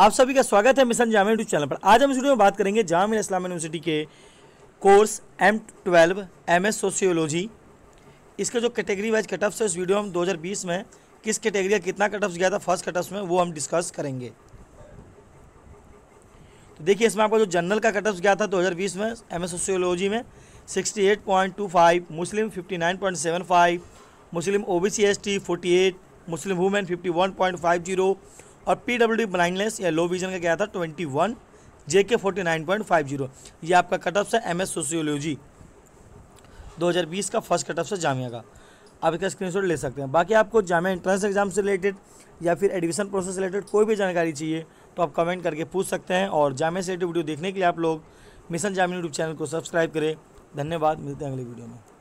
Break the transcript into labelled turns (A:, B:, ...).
A: आप सभी का स्वागत है मिशन जामिया यूट्यूब चैनल पर आज हम इस वीडियो में बात करेंगे जामिया इस्लाम यूनिवर्सिटी के course M twelve M S sociology इसका जो कैटेगरी वाइज कट ऑफ्स है इस वीडियो हम 2020 में किस कैटेगरी का कितना कट ऑफ्स गया था फर्स्ट कट ऑफ्स में वो हम डिस्कस करेंगे तो देखिए इसमें आपका जो जनरल का कट ऑफ्स गया था दो में एम एस सोशियोलॉजी में सिक्सटी मुस्लिम फिफ्टी मुस्लिम O B C S T मुस्लिम वुमेन फिफ्टी और पी डब्ल्यू डी ब्लाइंडनेस या लो विजन का क्या था twenty one J K forty nine point five zero ये आपका कटअप है एम एस सोशियोलॉजी दो हज़ार बीस का फर्स्ट कटअप है जामिया का आप इसका स्क्रीनशॉट ले सकते हैं बाकी आपको जामिया एंट्रेंस एग्जाम से रिलेटेड या फिर एडमिशन प्रोसेस से रिलेटेड कोई भी जानकारी चाहिए तो आप कमेंट करके पूछ सकते हैं और जामिया से रिलेटेड वीडियो देखने के लिए आप लोग मिशन जामिया यूट्यूब चैनल को सब्सक्राइब करें धन्यवाद मिलते हैं अगले वीडियो में